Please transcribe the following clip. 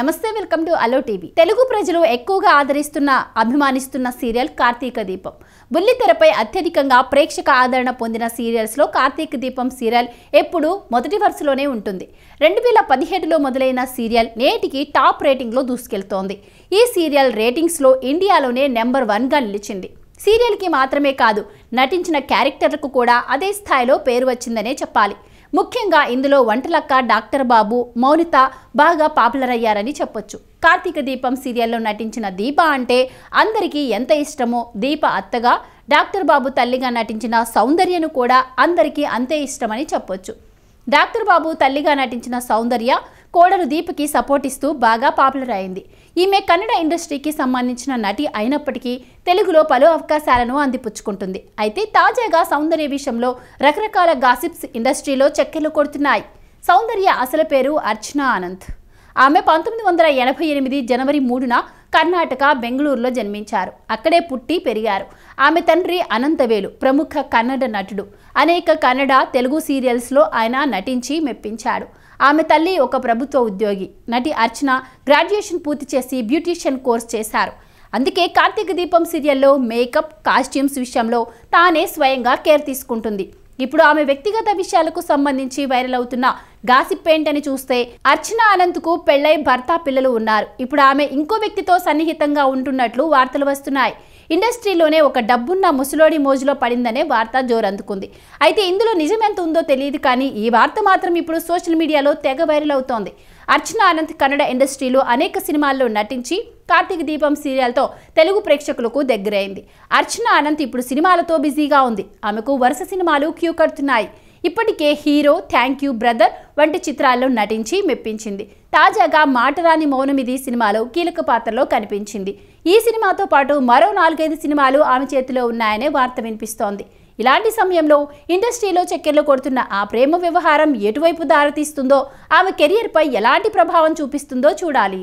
నమస్తే welcome to Alo TV Telugu ప్రజలు ఎక్కువగా ఆదరిస్తున్న అభిమానిస్తున్న సీరియల్ కార్తీక దీపం బుల్లితెరపై అత్యధికంగా ప్రేక్షక ఆదరణ పొందిన సీరియల్స్లో కార్తీక దీపం సీరియల్ ఎప్పుడూ మొదటి వరుసలోనే ఉంటుంది రెండు వేల పదిహేడులో మొదలైన సీరియల్ నేటికి టాప్ రేటింగ్లో దూసుకెళ్తోంది ఈ సీరియల్ రేటింగ్స్లో ఇండియాలోనే నెంబర్ వన్గా నిలిచింది సీరియల్కి మాత్రమే కాదు నటించిన క్యారెక్టర్లకు కూడా అదే స్థాయిలో పేరు వచ్చిందనే చెప్పాలి ముఖ్యంగా ఇందులో వంటలక్క డాక్టర్ బాబు మౌనిత బాగా పాపులర్ అయ్యారని చెప్పొచ్చు కార్తీక దీపం సీరియల్లో నటించిన దీప అంటే అందరికీ ఎంత ఇష్టమో దీప అత్తగా డాక్టర్ బాబు తల్లిగా నటించిన సౌందర్యను కూడా అందరికీ అంతే ఇష్టమని చెప్పొచ్చు డాక్టర్ బాబు తల్లిగా నటించిన సౌందర్య కోడలు దీప్కి సపోర్ట్ ఇస్తూ బాగా పాపులర్ అయింది ఈమె కన్నడ ఇండస్ట్రీకి సంబంధించిన నటి అయినప్పటికీ తెలుగులో పలు అవకాశాలను అందిపుచ్చుకుంటుంది అయితే తాజాగా సౌందర్య విషయంలో రకరకాల గాసిప్స్ ఇండస్ట్రీలో చెక్కెలు కొడుతున్నాయి సౌందర్య అసలు పేరు అర్చన ఆనంద్ ఆమె పంతొమ్మిది వందల ఎనభై ఎనిమిది జనవరి మూడున కర్ణాటక బెంగళూరులో జన్మించారు అక్కడే పుట్టి పెరిగారు ఆమె తండ్రి అనంతవేలు ప్రముఖ కన్నడ నటుడు అనేక కన్నడ తెలుగు సీరియల్స్లో ఆయన నటించి మెప్పించాడు ఆమె తల్లి ఒక ప్రభుత్వ ఉద్యోగి నటి అర్చన గ్రాడ్యుయేషన్ పూర్తి చేసి బ్యూటీషియన్ కోర్స్ చేశారు అందుకే కార్తీక దీపం సీరియల్లో మేకప్ కాస్ట్యూమ్స్ విషయంలో తానే స్వయంగా కేర్ తీసుకుంటుంది ఇప్పుడు ఆమె వ్యక్తిగత విషయాలకు సంబంధించి వైరల్ అవుతున్న గాసిప్ ఏంటని చూస్తే అర్చన అనంత్కు పెళ్లై భర్త పిల్లలు ఉన్నారు ఇప్పుడు ఆమె ఇంకో వ్యక్తితో సన్నిహితంగా ఉంటున్నట్లు వార్తలు వస్తున్నాయి ఇండస్ట్రీలోనే ఒక డబ్బున్న ముసలోడి మోజులో పడిందనే వార్త జోరందుకుంది అయితే ఇందులో నిజం ఎంత ఉందో తెలియదు కానీ ఈ వార్త మాత్రం ఇప్పుడు సోషల్ మీడియాలో తెగ వైరల్ అవుతోంది అర్చన అనంత్ కన్నడ ఇండస్ట్రీలో అనేక సినిమాల్లో నటించి కార్తీక దీపం సీరియల్తో తెలుగు ప్రేక్షకులకు దగ్గరైంది అర్చన అనంత్ ఇప్పుడు సినిమాలతో బిజీగా ఉంది ఆమెకు వరుస సినిమాలు క్యూ కడుతున్నాయి ఇప్పటికే హీరో థ్యాంక్ యూ బ్రదర్ వంటి చిత్రాల్లో నటించి మెప్పించింది తాజాగా మాటరాని మౌనమిది సినిమాలో కీలక పాత్రలో కనిపించింది ఈ సినిమాతో పాటు మరో నాలుగైదు సినిమాలు ఆమె చేతిలో ఉన్నాయనే వార్త వినిపిస్తోంది ఇలాంటి సమయంలో ఇండస్ట్రీలో చక్కెర్లు కొడుతున్న ఆ ప్రేమ వ్యవహారం ఎటువైపు దారితీస్తుందో ఆమె కెరియర్పై ఎలాంటి ప్రభావం చూపిస్తుందో చూడాలి